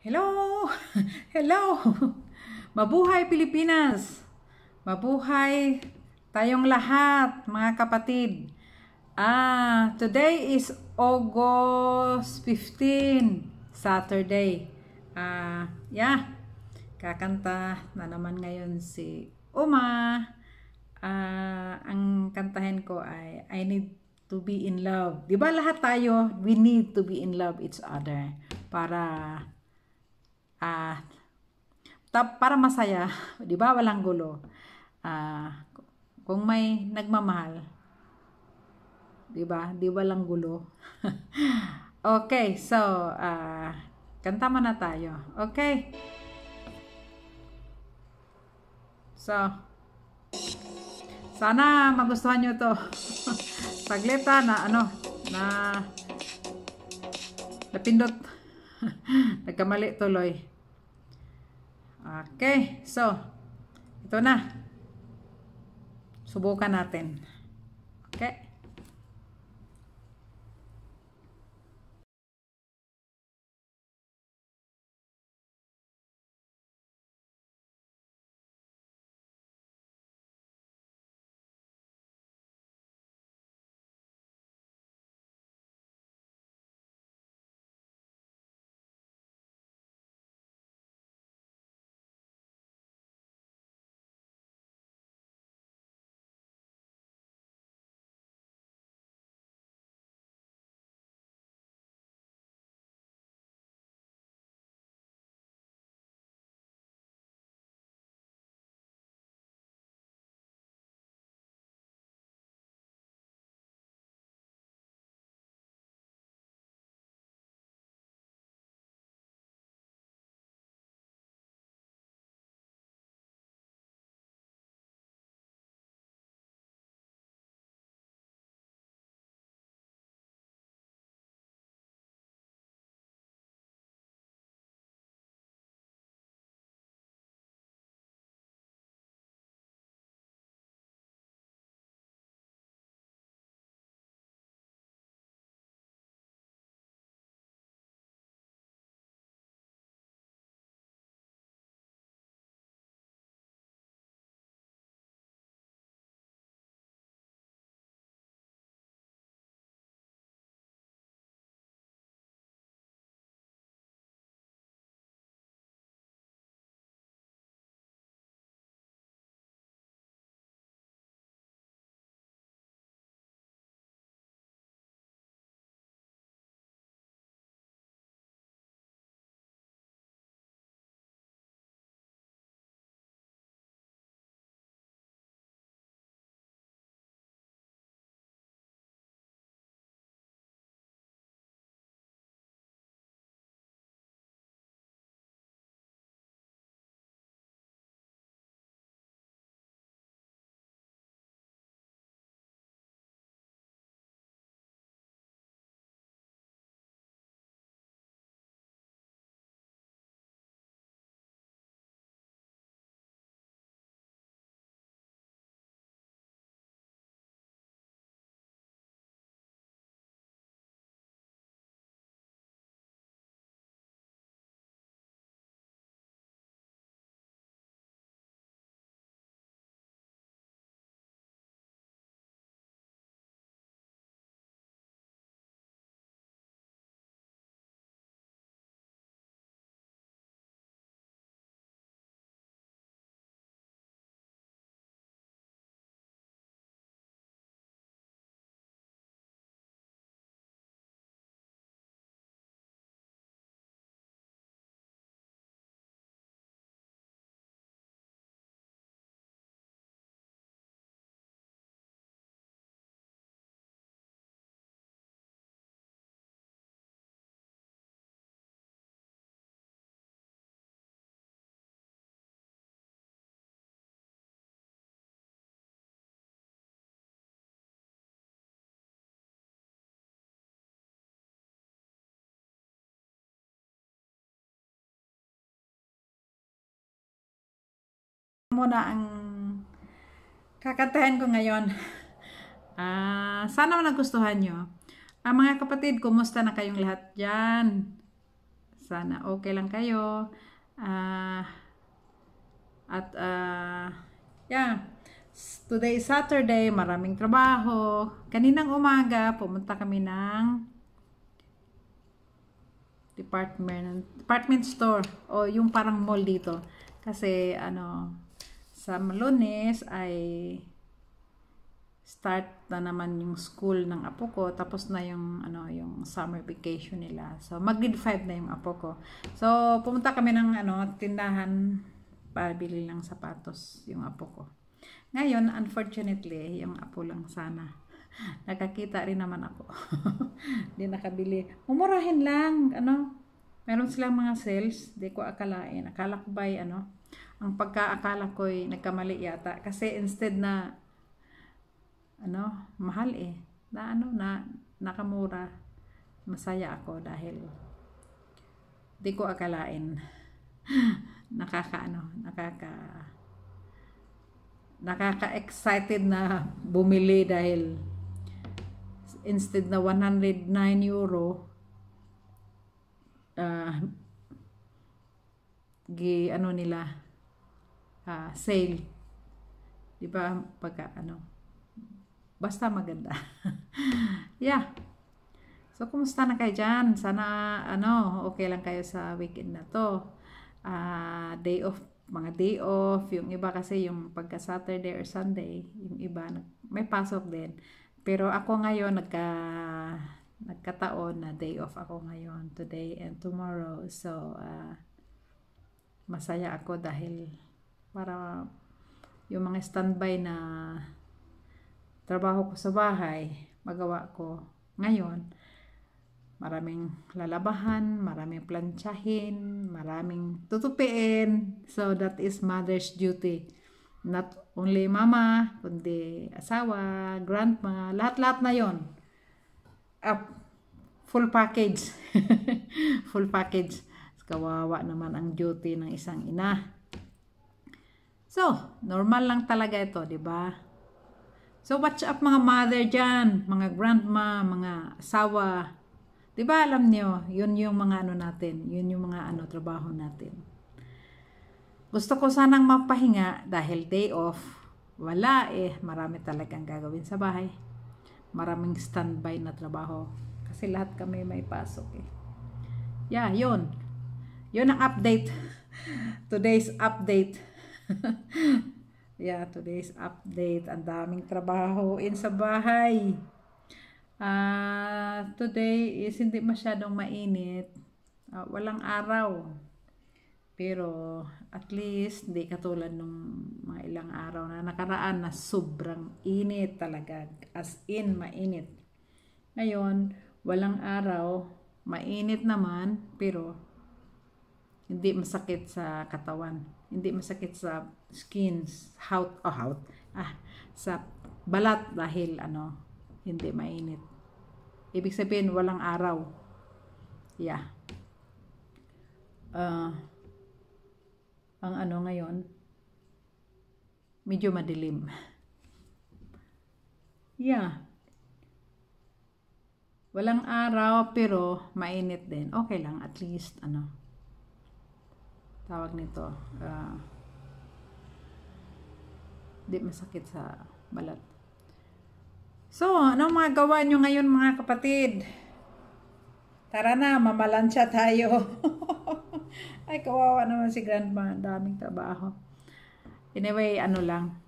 Hello! Hello! Mabuhay Pilipinas! Mabuhay tayong lahat, mga kapatid. Ah, today is August 15, Saturday. Ah, yeah. Kakanta na naman ngayon si Uma. Ah, ang kantahin ko ay I need to be in love. 'Di ba lahat tayo we need to be in love each other para Ah, uh, para masaya, 'di ba? Walang gulo. Uh, kung may nagmamahal, 'di ba? 'Di walang gulo. okay, so uh, kanta na tayo. Okay. So, sana magustuhan niyo to. Sagleta na ano, na napindot. Nagkamali tuloy. Okay. So, ito na. Subukan natin. Okay. muna ang kakantahan ko ngayon. Ah, sana nagustuhan nyo. Ah, mga kapatid, kumusta na kayong lahat dyan? Sana okay lang kayo. Ah, at ah, yeah. Today is Saturday, maraming trabaho. Kaninang umaga, pumunta kami ng department department store o yung parang mall dito kasi ano Some lunes ay start na naman yung school ng apo ko tapos na yung ano yung summer vacation nila so mag grade 5 na yung apo ko so pumunta kami ng ano tindahan para bilhin lang sapatos yung apo ko ngayon unfortunately yung apo lang sana nakakita rin naman ako hindi nakabili umurahin lang ano meron silang mga sales, di ko akalain. Akala ko ba'y ano, ang pagkaakala ko'y nagkamali yata. Kasi instead na, ano, mahal eh. Na ano, na, nakamura. Masaya ako dahil di ko akalain. nakaka ano, nakaka nakaka-excited na bumili dahil instead na 109 euro uh, gi ano nila uh, sale. 'Di ba? Pagka ano. Basta maganda. yeah. So, kumusta na kayo dyan? Sana, ano, okay lang kayo sa weekend na to. Uh, day off, mga day off. Yung iba kasi, yung pagka Saturday or Sunday, yung iba, may pasok din. Pero ako ngayon, nagka nagkataon na day off ako ngayon today and tomorrow so uh, masaya ako dahil para yung mga standby na trabaho ko sa bahay magawa ko ngayon maraming lalabahan maraming planchahin maraming tutupiin so that is mother's duty not only mama kundi asawa grandma lahat-lahat na yon up ah, full package full package kawawa naman ang duty ng isang ina so normal lang talaga ito di ba so watch up mga mother diyan mga grandma mga asawa di ba alam niyo yun yung mga ano natin yun yung mga ano trabaho natin gusto ko sanang mapahinga dahil day off wala eh marami talagang gagawin sa bahay maraming standby na trabaho. Kasi lahat kami may pasok eh. Yeah, yun. Yun ang update. Today's update. yeah, today's update. Ang daming trabaho in sa bahay. Uh, today is hindi masyadong mainit. Uh, walang araw. Pero at least hindi katulad nung mga ilang araw na nakaraan na sobrang init talaga. As in, mainit. Ngayon, walang araw, mainit naman, pero hindi masakit sa katawan. Hindi masakit sa skins, hout, oh hout, ah, sa balat dahil ano, hindi mainit. Ibig sabihin, walang araw. Yeah. Uh, ang ano ngayon, medyo madilim. Yeah. Walang araw pero mainit din. Okay lang at least ano. Tawag nito. Uh, di masakit sa balat. So, ano mga gawa nyo ngayon mga kapatid? Tara na, mamalansya tayo. Ay, kawawa naman si grandma. Daming trabaho. Anyway, ano lang.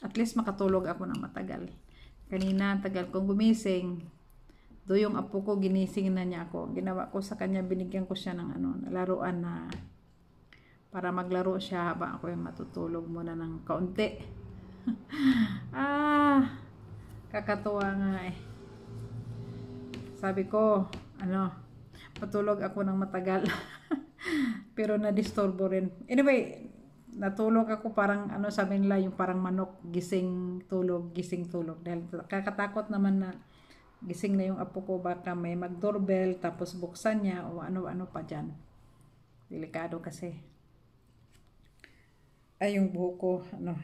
At least makatulog ako ng matagal. Kanina, tagal kong gumising. Do yung apo ko, ginising na niya ako. Ginawa ko sa kanya, binigyan ko siya ng ano, laruan na para maglaro siya habang ako ay matutulog muna ng kaunti. ah, kakatuwa nga eh. Sabi ko, ano, patulog ako ng matagal. pero na-disturbo rin. Anyway, natulog ako parang ano sabi nila yung parang manok gising tulog gising tulog dahil kakatakot naman na gising na yung apo ko baka may mag doorbell tapos buksan niya o ano ano pa dyan delikado kasi ay yung buhok ko ano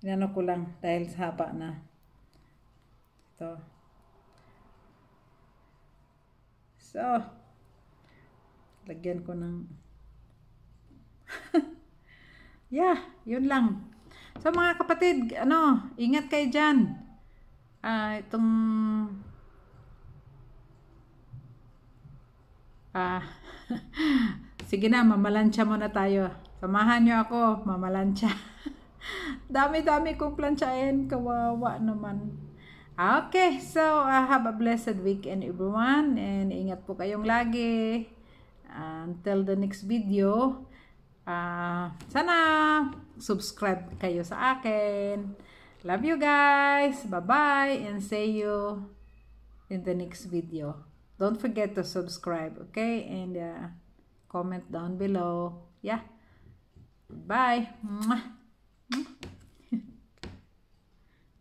inano ko lang dahil sa haba na ito so lagyan ko ng yeah, yun lang. So mga kapatid, ano, ingat kayo dyan. Ah, uh, itong ah, sige na, mamalansya muna tayo. Samahan nyo ako, mamalansya. Dami-dami kong plansyain, kawawa naman. Okay, so uh, have a blessed weekend everyone and ingat po kayong lagi. Uh, until the next video, Uh, sana subscribe kayo sa akin. Love you guys. Bye-bye and see you in the next video. Don't forget to subscribe, okay? And uh, comment down below. Yeah. Bye. Mwah.